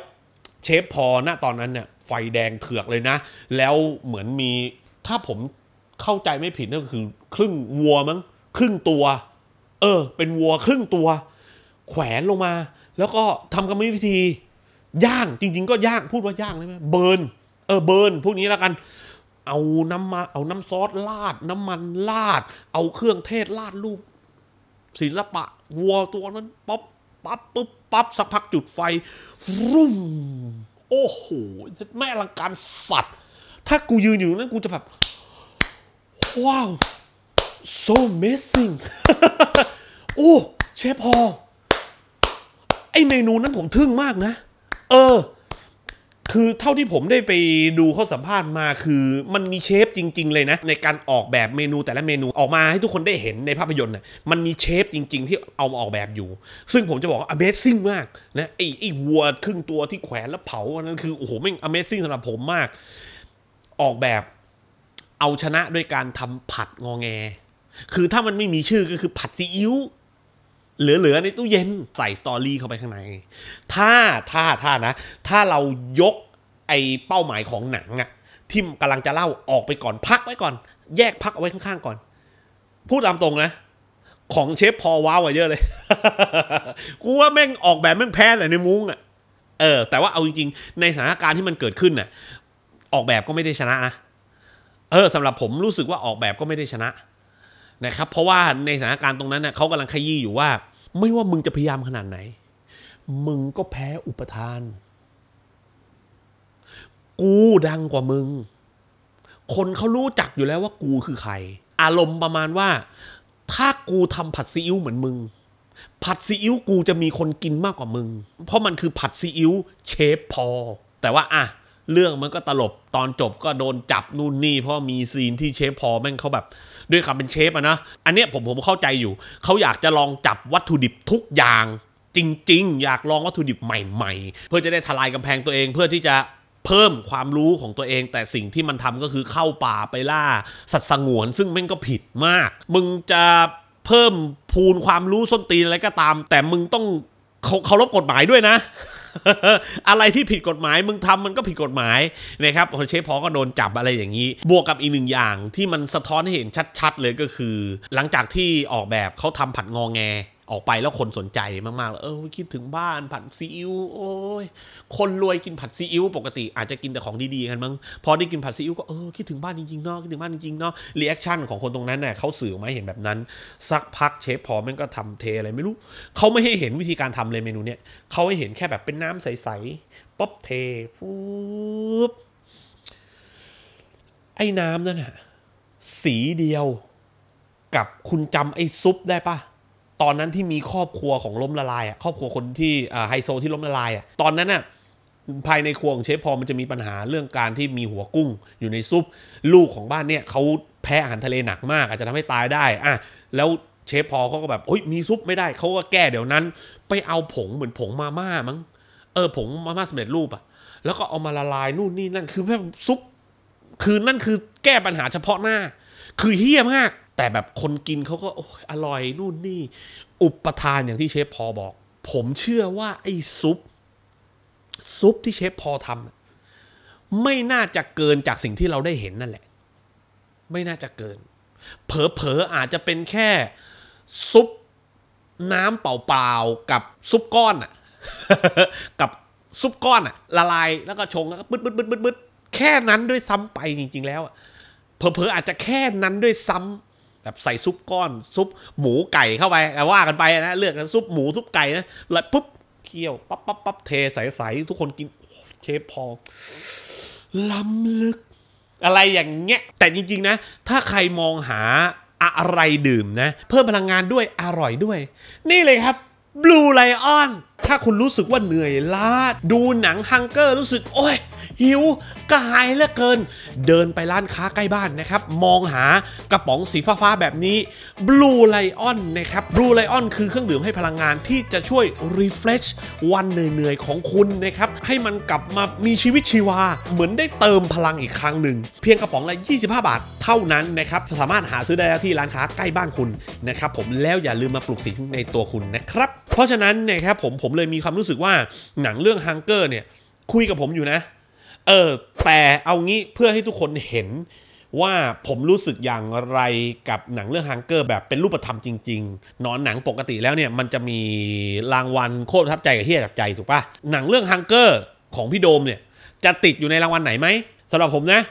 เชฟพอหน้าตอนนั้นเนี่ยไฟแดงเถือกเลยนะ แล้วเหมือนมีถ้าผมเข้าใจไม่ผิดนั่นคือ ครึ่งวัวมั้งครึ่งตัว เออ เป็นวัวครึ่งตัวแขวนลงมา แล้วก็ทำกรรมวิธีย่างจริงๆ ก็ย่างพูดว่าย่างได้ไหมเบิร์นเออเบิร์นพวกนี้แล้วกัน เอาน้ำมาเอาน้ำซอสลาดน้ำมันลาด เอาเครื่องเทศลาดรูปศิลปะ วัวตัวนั้น ป๊อปปั๊บปุ๊บปั๊บ สักพักจุดไฟรุ่มโอ้โหแม่ลังการสัตว์ ถ้ากูยืนอยู่นั้นกูจะแบบ ว้าว so amazing โอ้เชฟพอไอเมนูนั้นผมทึ่งมากนะ เออ คือเท่าที่ผมได้ไปดูเขาสัมภาษณ์มา คือมันมีเชฟจริงๆ เลยนะ ในการออกแบบเมนูแต่ละเมนูออกมาให้ทุกคนได้เห็นในภาพยนตร์นะมันมีเชฟจริงๆที่เอามาออกแบบอยู่ ซึ่งผมจะบอกว่า Amazing มากนะไอ้ไอ้วัวครึ่งตัวที่แขวนแล้วเผาอันนั้นคือโอ้โหแม่ง Amazing สำหรับผมมาก ออกแบบเอาชนะด้วยการทำผัดงอแง คือถ้ามันไม่มีชื่อก็คือผัดซีอิ๊วเหลือ ๆ ในตู้เย็น ใส่สตอรี่เข้าไปข้างใน ถ้า ถ้า ถ้านะ ถ้าเรายกไอเป้าหมายของหนังอะที่กำลังจะเล่าออกไปก่อนพักไว้ก่อน แยกพักเอาไว้ข้าง ๆ ก่อน พูดตามตรงนะ ของเชฟพอว้าวเยอะเลยกูว่าแม่งออกแบบแม่งแพ้ แหละในมุ้งอะเออ แต่ว่าเอาจริง ๆ ในสถานการณ์ที่มันเกิดขึ้นน่ะ ออกแบบก็ไม่ได้ชนะนะเออสำหรับผมรู้สึกว่าออกแบบก็ไม่ได้ชนะนะครับเพราะว่าในสถานการณ์ตรงนั้นนยเขากำลังขยี้อยู่ว่า ไม่ว่ามึงจะพยายามขนาดไหน มึงก็แพ้อุปทาน กูดังกว่ามึง คนเขารู้จักอยู่แล้วว่ากูคือ ใคร อารมณ์ประมาณว่า ถ้ากูทำผัดซีอิ๊วเหมือนมึง ผัดซีอิ๊วกูจะมีคนกินมากกว่ามึง เพราะมันคือผัดซีอิ๊วเชฟพอ แต่ว่าอ่ะเรื่องมันก็ตลบตอนจบก็โดนจับนู่นนี่เพราะมีซีนที่เชฟ พอแม่งเขาแบบด้วยคำเป็นเชฟอะนะอันเนี้ยผมผมเข้าใจอยู่เขาอยากจะลองจับวัตถุดิบทุกอย่าง จริง ๆ อยากลองวัตถุดิบใหม่ๆเพื่อจะได้ทลายกำแพงตัวเองเพื่อที่จะเพิ่มความรู้ของตัวเอง แต่สิ่งที่มันทำก็คือเข้าป่าไปล่าสัตว์สงวน ซึ่งแม่งก็ผิดมาก มึงจะเพิ่มพูนความรู้ส้นตีนอะไรก็ตาม แต่มึงต้องเคารพกฎหมายด้วยนะอะไรที่ผิดกฎหมายมึงทำมันก็ผิดกฎหมายนะครับเชฟพอก็โดนจับอะไรอย่างนี้ บวกกับอีกหนึ่งอย่างที่มันสะท้อนให้เห็นชัดๆเลยก็คือ หลังจากที่ออกแบบเขาทำผัดงองแงออกไปแล้วคนสนใจมากๆแล้วเออ คิดถึงบ้านผัดซีอิ๊วโอ้ยคนรวยกินผัดซีอิ๊วปกติอาจจะกินแต่ของดีๆกันมั้งพอได้กินผัดซีอิ๊วก็เออ คิดถึงบ้านจริงๆเนาะคิดถึงบ้านจริงๆเนาะรีแอคชั่นของคนตรงนั้นเน่ยเขาสื่อมาเห็นแบบนั้นสักพักเชฟพอมันก็ทำเทอะไรไม่รู้ เขาไม่ให้เห็นวิธีการทำเลยเมนูเนี้ยเขาให้เห็นแค่แบบเป็นน้ำใสๆป๊อบเทปุ๊บไอ้น้ำนั่นอะสีเดียว กับคุณจำไอ้ซุปได้ปะตอนนั้นที่มีครอบครัวของล้มละลายอ่ะครอบครัวคนที่ไฮโซที่ล้มละลาย อ่ะ ตอนนั้นอ่ะภายในครัวของเชฟพอมันจะมีปัญหาเรื่องการที่มีหัวกุ้งอยู่ในซุป ลูกของบ้านเนี่ยเขาแพ้อาหารทะเลหนักมาก อาจจะทำให้ตายได้ อ่ะแล้วเชฟพอเขาก็แบบโอ้ยมีซุปไม่ได้ เขาก็แก้เดี๋ยวนั้น ไปเอาผงเหมือนผงมาม่ามั้งเออผงมาม่าสำเร็จรูปอ่ะ แล้วก็เอามาละลาย นู่นนี่นั่นคือแบบซุป คือนั่นคือแก้ปัญหาเฉพาะหน้า คือเฮี้ยมากแต่แบบคนกินเขาก็อร่อยนู่นนี่ อุปทานอย่างที่เชฟพอบอก ผมเชื่อว่าไอ้ซุป ซุปที่เชฟพอทำไม่น่าจะเกินจากสิ่งที่เราได้เห็นนั่นแหละ ไม่น่าจะเกินเผลอๆอาจจะเป็นแค่ซุปน้ำเปล่าๆกับซุปก้อนอะกับซุปก้อนอะละลาย แล้วก็ชงแล้วก็บึดบึดบึดบึดบึดแค่นั้นด้วยซ้ำไปจริง ๆ แล้วอะเผลอๆอาจจะแค่นั้นด้วยซ้ำแบบใส่ซุปก้อนซุปหมูไก่เข้าไปว่ากันไปนะ เลือกซุปหมู ซุปไก่นะ แล้วปุ๊บ เคี่ยวปั๊บปั๊บปั๊บเทใส่ใส่ทุกคนกินเชฟพอล้ำลึก อะไรอย่างเงี้ย แต่จริงๆ นะ ถ้าใครมองหาอะไรดื่มนะ เพิ่มพลังงานด้วยอร่อยด้วย นี่เลยครับบลูไลออน ถ้าคุณรู้สึกว่าเหนื่อยล้า ดูหนังฮังเกอร์รู้สึก โอ้ยหิวกระหายเหลือเกิน เดินไปร้านค้าใกล้บ้านนะครับ มองหากระป๋องสีฟ้าๆแบบนี้ Blue Lion นะครับ Blue Lion คือเครื่องดื่มให้พลังงานที่จะช่วย refresh วันเหนื่อย ๆ ของคุณนะครับ ให้มันกลับมามีชีวิตชีวา เหมือนได้เติมพลังอีกครั้งหนึ่ง เพียงกระป๋องละ25 บาทเท่านั้นนะครับ สามารถหาซื้อได้ที่ร้านค้าใกล้บ้านคุณนะครับผมแล้วอย่าลืมมาปลูกสิ่งในตัวคุณนะครับเพราะฉะนั้นนะครับผมผมเลยมีความรู้สึกว่าหนังเรื่องฮังเกอร์เนี่ยคุยกับผมอยู่นะเออแต่เอางี้เพื่อให้ทุกคนเห็นว่าผมรู้สึกอย่างไรกับหนังเรื่องฮังเกอร์แบบเป็นรูปธรรมจริงๆนอนหนังปกติแล้วเนี่ยมันจะมีรางวัลโคตรทับใจกับเฮียจับใจถูกปะหนังเรื่องฮังเกอร์ของพี่โดมเนี่ยจะติดอยู่ในรางวัลไหนไหมสำหรับผมนะ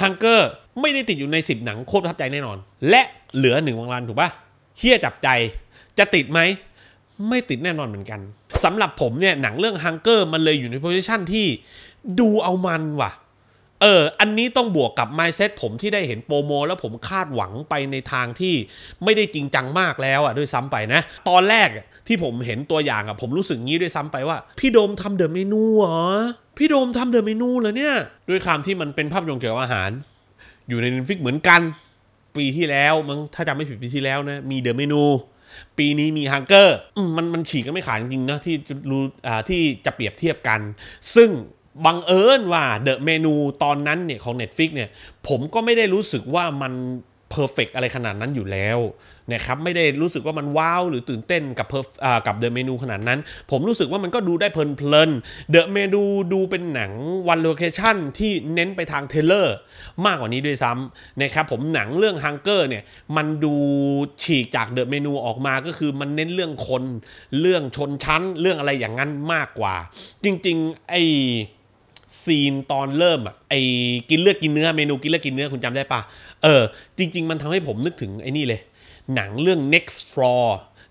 ฮังเกอร์ไม่ได้ติดอยู่ใน10หนังโคตรทับใจแน่นอน และเหลือหนึ่งรางวัลถูกปะเฮียจับใจจะติดไหมไม่ติดแน่นอนเหมือนกันสำหรับผมเนี่ยหนังเรื่องฮังเกอร์มันเลยอยู่ในโพสิชันที่ดูเอามันว่ะ เออ อันนี้ต้องบวกกับ m i n d s e ตผมที่ได้เห็นโปรโม แล้วผมคาดหวังไปในทางที่ไม่ได้จริงจังมากแล้ว อ่ะ ด้วยซ้ำไปนะ ตอนแรกที่ผมเห็นตัวอย่างอ่ะผมรู้สึกงี้ด้วยซ้ำไปว่า พี่โดมทำเดอะเมนูเหรอพี่โดมทำเดอะเมนูเหรอเนี่ย ด้วยความที่มันเป็นภาพยนตร์เกี่ยวกับอาหาร อยู่ในนฟิกเหมือนกัน ปีที่แล้วมั้งถ้าจำไม่ผิดปีที่แล้วนะมีเดอะเมนู ปีนี้มีฮังเกอร์มันมันฉีกก็ไม่ขาดจริงนะที่รู้อ่าที่จะเปรียบเทียบกัน ซึ่งบังเอิญว่าเดอะเมนูตอนนั้นเนี่ย ของ Netflix เนี่ย ผมก็ไม่ได้รู้สึกว่ามันเพอร์เฟกอะไรขนาดนั้นอยู่แล้ว นะครับ ไม่ได้รู้สึกว่ามันว้าวหรือตื่นเต้นกับเพอร์กับเดอะเมนูขนาดนั้น ผมรู้สึกว่ามันก็ดูได้เพลินๆเดอะเมนูดูเป็นหนังวันโลเคชั่นที่เน้นไปทางเทเลอร์มากกว่านี้ด้วยซ้ำนะครับ ผมหนังเรื่องฮังเกอร์เนี่ย มันดูฉีกจากเดอะเมนูออกมาก็คือมันเน้นเรื่องคนเรื่องชนชั้น เรื่องอะไรอย่างนั้นมากกว่า จริงๆไอซีนตอนเริ่มอ่ะไอ้กินเลือดกินเนื้อเมนูกินเลือดกินเนื้อคุณจำได้ปะเออจริง ๆ มันทำให้ผมนึกถึงไอ้นี่เลย หนังเรื่อง next floor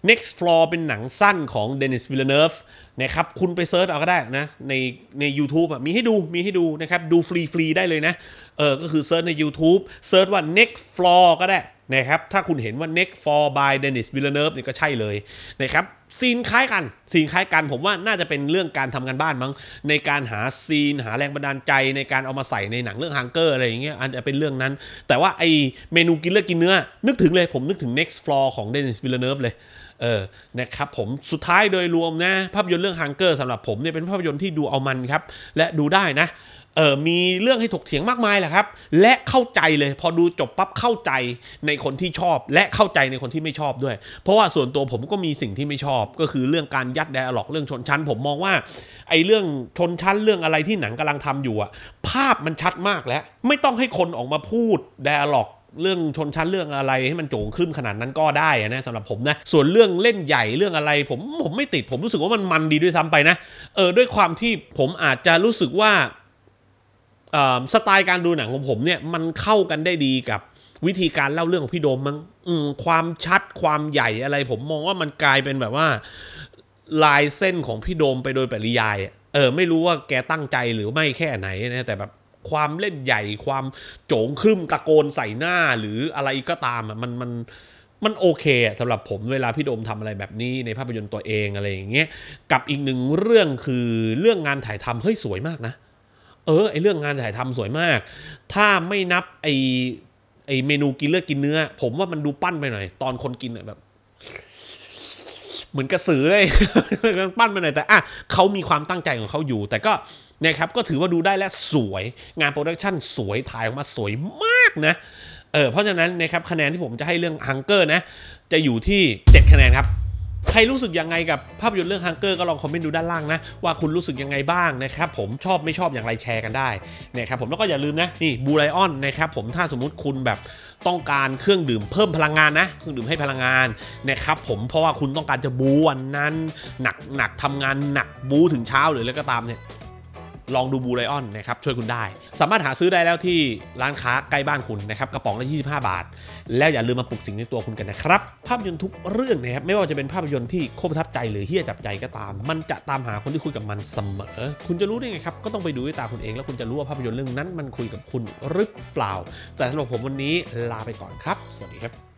next floor เป็นหนังสั้นของเดนิสวิลเลเนฟนะครับคุณไปเซิร์ชเอาก็ได้นะในในยูทูบมีให้ดูมีให้ดูนะครับดูฟรีๆได้เลยนะเออก็คือเซิร์ชใน YouTube เซิร์ชว่า next floor ก็ได้นะครับ ถ้าคุณเห็นว่า Next for by Dennis Villeneuve นี่ก็ใช่เลย นะครับ ซีนคล้ายกัน ซีนคล้ายกันผมว่าน่าจะเป็นเรื่องการทำงานบ้านมั้งในการหาซีน หาแรงบันดาลใจ ในการเอามาใส่ในหนังเรื่องฮังเกอร์อะไรอย่างเงี้ยอาจจะเป็นเรื่องนั้น แต่ว่าไอเมนูกินเลือกกินเนื้อ นึกถึงเลยผมนึกถึง next floor ของ Dennis Villeneuve เลย เออนะครับผม สุดท้ายโดยรวมนะ ภาพยนตร์เรื่องฮังเกอร์สำหรับผมเนี่ย เป็นภาพยนตร์ที่ดูเอามันครับ และดูได้นะเออ มีเรื่องให้ถกเถียงมากมายแหละครับ และเข้าใจเลยพอดูจบปั๊บเข้าใจในคนที่ชอบและเข้าใจในคนที่ไม่ชอบด้วย เพราะว่าส่วนตัวผมก็มีสิ่งที่ไม่ชอบ ก็คือเรื่องการยัดแดร์ล็อกเรื่องชนชั้น ผมมองว่าไอ้เรื่องชนชั้นเรื่องอะไรที่หนังกำลังทำอยู่อะภาพมันชัดมากแล้วไม่ต้องให้คนออกมาพูดแดร์ล็อกเรื่องชนชั้นเรื่องอะไรให้มันโจงครึ่มขนาดนั้นก็ได้นะสำหรับผมนะส่วนเรื่องเล่นใหญ่เรื่องอะไร ผมผมไม่ติดผมรู้สึกว่ามันมันดีด้วยซ้ำไปนะเออด้วยความที่ผมอาจจะรู้สึกว่าสไตล์การดูหนังของผมเนี่ยมันเข้ากันได้ดีกับวิธีการเล่าเรื่องของพี่โดมมั้งความชัดความใหญ่อะไรผมมองว่ามันกลายเป็นแบบว่าลายเส้นของพี่โดมไปโดยปริยาย เออไม่รู้ว่าแกตั้งใจหรือไม่แค่ไหนนะแต่แบบความเล่นใหญ่ ความโจงครึมตะโกนใส่หน้าหรืออะไรก็ตามมันมันมันโอเคสำหรับผมเวลาพี่โดมทำอะไรแบบนี้ในภาพยนตร์ตัวเองอะไรอย่างเงี้ยกับอีกหนึ่งเรื่องคือเรื่องงานถ่ายทำเฮ้ยสวยมากนะเออไอเรื่องงานถ่ายทำสวยมาก ถ้าไม่นับไอไอเมนูกิน เลือดกินเนื้อ ผมว่ามันดูปั้นไปหน่อย ตอนคนกินแบบ เหมือนกระสือเลย ปั้นไปหน่อย แต่อ่ะเขามีความตั้งใจของเขาอยู่ แต่ก็นะครับ ก็ถือว่าดูได้และสวยงานโปรดักชันสวยถ่ายออกมาสวยมากนะเออเพราะฉะนั้นนะครับ คะแนนที่ผมจะให้เรื่องฮังเกอร์นะจะอยู่ที่ 7 คะแนนครับใครรู้สึกยังไงกับภาพยนตร์เรื่องฮังเกอร์ก็ลองคอมเมนต์ดูด้านล่างนะว่าคุณรู้สึกยังไงบ้างนะครับผมชอบไม่ชอบอย่างไรแชร์กันได้นะครับผมแล้วก็อย่าลืมนะนี่บูไลออนนะครับผมถ้าสมมุติคุณแบบต้องการเครื่องดื่มเพิ่มพลังงานนะเครื่องดื่มให้พลังงานนะครับผมเพราะว่าคุณต้องการจะบูวันนั้นหนักหนักทำงานหนักบูถึงเช้าหรืออะไรก็ตามเนี่ยลองดูบูไลออนนะครับ ช่วยคุณได้ สามารถหาซื้อได้แล้วที่ร้านค้าใกล้บ้านคุณนะครับกระป๋องละ 25 บาท แล้วอย่าลืมมาปลุกสิ่งในตัวคุณกันนะครับ ภาพยนตร์ทุกเรื่องนะครับ ไม่ว่าจะเป็นภาพยนตร์ที่โคตรทับใจหรือเฮี้ยจับใจก็ตาม มันจะตามหาคนที่คุยกับมันเสมอ คุณจะรู้ได้ไงครับ ก็ต้องไปดูด้วยตาคุณเองแล้วคุณจะรู้ว่าภาพยนตร์เรื่องนั้น มันคุยกับคุณหรือเปล่า แต่สำหรับผมวันนี้ลาไปก่อนครับ สวัสดีครับ